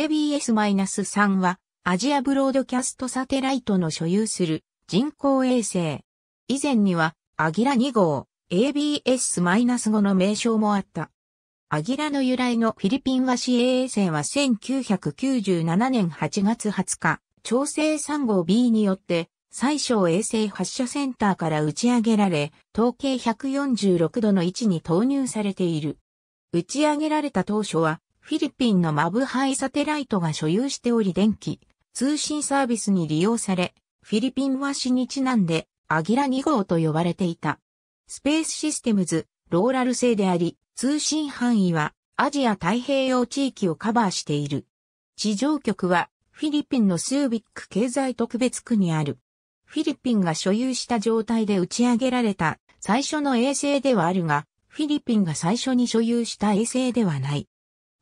ABS-3 はアジアブロードキャストサテライトの所有する人工衛星。以前にはアギラ2号 ABS-5 の名称もあった。アギラの由来のフィリピン和紙衛星は1997年8月20日、調整3号 B によって最小衛星発射センターから打ち上げられ、統計146度の位置に投入されている。打ち上げられた当初はフィリピンのマブハイサテライトが所有しており電気、通信サービスに利用され、フィリピン和紙にちなんで、アギラ2号と呼ばれていた。スペースシステムズ、ローラル製であり、通信範囲はアジア太平洋地域をカバーしている。地上局はフィリピンのスービック経済特別区にある。フィリピンが所有した状態で打ち上げられた最初の衛星ではあるが、フィリピンが最初に所有した衛星ではない。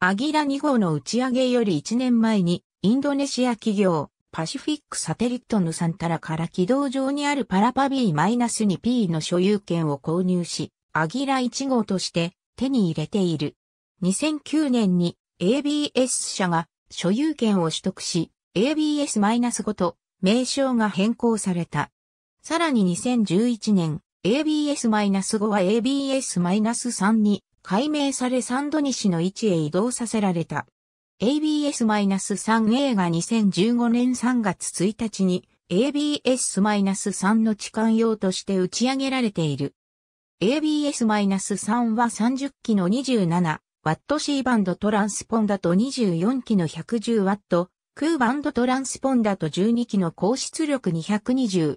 アギラ2号の打ち上げより1年前に、インドネシア企業、パシフィックサテリットヌサンタラから軌道上にあるパラパ B-2P の所有権を購入し、アギラ1号として手に入れている。2009年に ABS 社が所有権を取得し、ABS-5 と名称が変更された。さらに2011年、ABS-5 は ABS-3 に解明されサンド西の位置へ移動させられた。ABS-3 a が2015年3月1日に ABS-3 の置換用として打ち上げられている。ABS-3 は30機の 27W-C バンドトランスポンダと24機の 110W、空バンドトランスポンダと12機の高出力 220W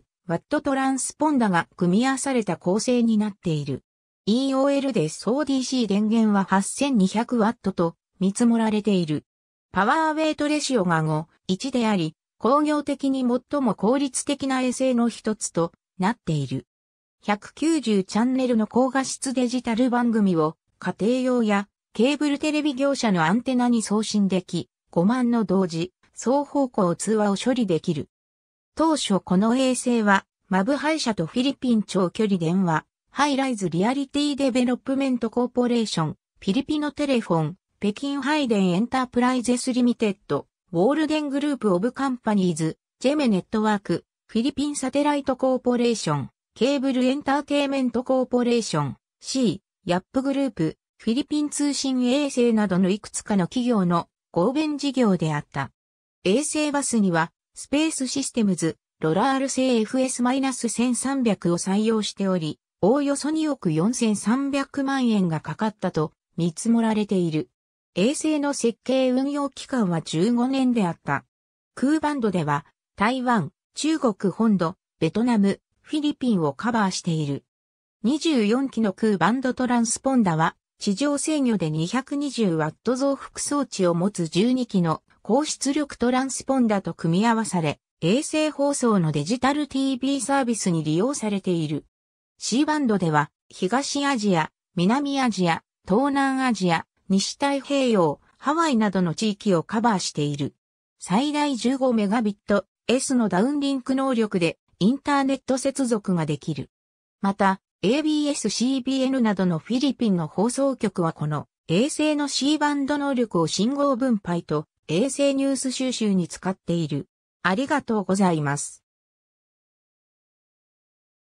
トランスポンダが組み合わされた構成になっている。EOL で SODC 電源は 8200W と見積もられている。パワーウェイトレシオが5、1であり、工業的に最も効率的な衛星の一つとなっている。190チャンネルの高画質デジタル番組を家庭用やケーブルテレビ業者のアンテナに送信でき、5万の同時、双方向通話を処理できる。当初この衛星は、マブ配車とフィリピン長距離電話、ハイライズリアリティデベロップメントコーポレーション、フィリピノテレフォン、北京ハイデンエンタープライゼスリミテッド、ウォールデングループオブカンパニーズ、ジェメネットワーク、フィリピンサテライトコーポレーション、ケーブルエンターテイメントコーポレーション、C、ヤップグループ、フィリピン通信衛星などのいくつかの企業の合弁事業であった。衛星バスには、スペースシステムズ、ロラール製 FS-1300 を採用しており、おおよそ2億4300万円がかかったと見積もられている。衛星の設計運用期間は15年であった。空バンドでは台湾、中国本土、ベトナム、フィリピンをカバーしている。24機の空バンドトランスポンダは地上制御で 220W 増幅装置を持つ12機の高出力トランスポンダと組み合わされ、衛星放送のデジタル TV サービスに利用されている。C バンドでは、東アジア、南アジア、東南アジア、西太平洋、ハワイなどの地域をカバーしている。最大1 5ビット s のダウンリンク能力でインターネット接続ができる。また、ABS-CBN などのフィリピンの放送局はこの衛星の C バンド能力を信号分配と衛星ニュース収集に使っている。ありがとうございます。